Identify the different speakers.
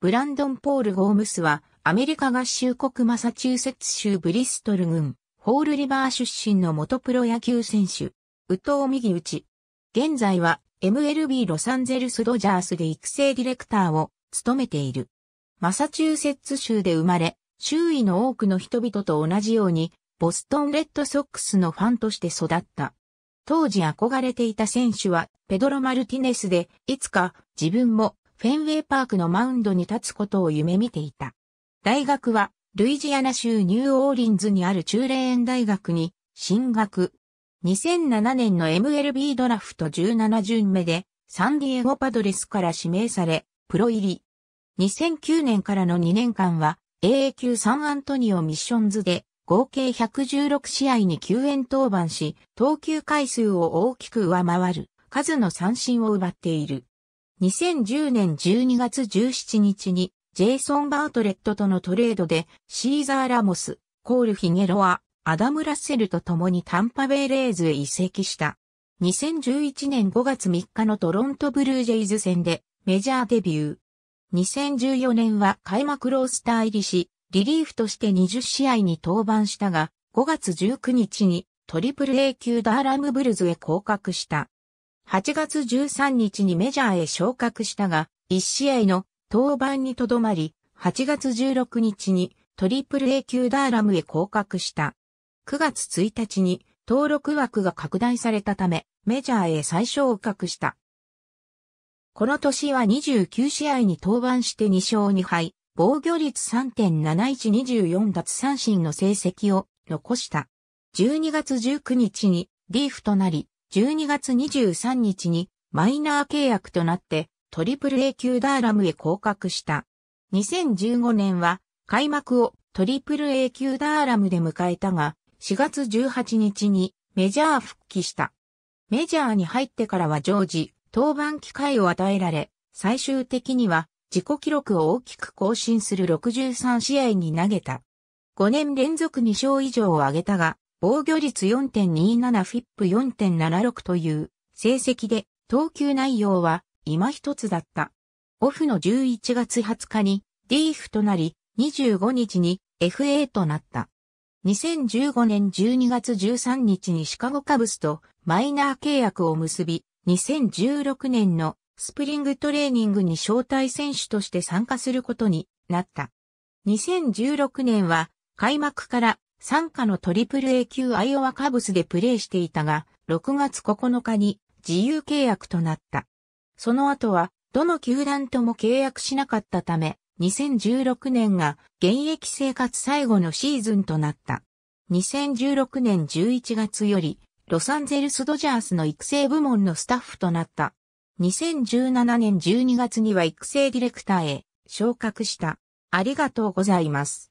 Speaker 1: ブランドン・ポール・ホームスは、アメリカ合衆国マサチューセッツ州ブリストル郡、ホールリバー出身の元プロ野球選手、宇藤右打ち。現在は MLB ロサンゼルスドジャースで育成ディレクターを務めている。マサチューセッツ州で生まれ、周囲の多くの人々と同じように、ボストンレッドソックスのファンとして育った。当時憧れていた選手は、ペドロ・マルティネスで、いつか自分もフェンウェイパークのマウンドに立つことを夢見ていた。大学は、ルイジアナ州ニューオーリンズにある中霊園大学に進学。2007年の MLB ドラフト17巡目で、サンディエゴパドレスから指名され、プロ入り。2009年からの2年間は、AA 級サンアントニオミッションズで、合計116試合に救援登板し、投球回数を大きく上回る数の三振を奪っている。2010年12月17日にジェイソン・バートレットとのトレードでシーザー・ラモス、コール・ヒゲロア、アダム・ラッセルと共にタンパベイ・レイズへ移籍した。2011年5月3日のトロント・ブルージェイズ戦でメジャーデビュー。2014年は開幕ロースター入りし、リリーフとして20試合に登板したが、5月19日にトリプル A 級ダーラムブルズへ降格した。8月13日にメジャーへ昇格したが、1試合の登板にとどまり、8月16日にトリプル A 級ダーラムへ降格した。9月1日に登録枠が拡大されたため、メジャーへ再昇格した。この年は29試合に登板して2勝2敗、防御率3.7124奪三振の成績を残した。12月19日にリーフとなり、12月23日にマイナー契約となってトリプル A 級ダーラムへ降格した。2015年は開幕をトリプル A 級ダーラムで迎えたが、4月18日にメジャー復帰した。メジャーに入ってからは常時、登板機会を与えられ、最終的には自己記録を大きく更新する63試合に投げた。5年連続2勝以上を挙げたが、防御率4.27フィップ4.76という成績で投球内容は今一つだった。オフの11月20日に DF となり25日に FA となった。2015年12月13日にシカゴカブスとマイナー契約を結び、2016年のスプリングトレーニングに招待選手として参加することになった。2016年は開幕から参加のトリプル A 級アイオワカブスでプレーしていたが、6月9日に自由契約となった。その後は、どの球団とも契約しなかったため、2016年が現役生活最後のシーズンとなった。2016年11月より、ロサンゼルスドジャースの育成部門のスタッフとなった。2017年12月には育成ディレクターへ昇格した。ありがとうございます。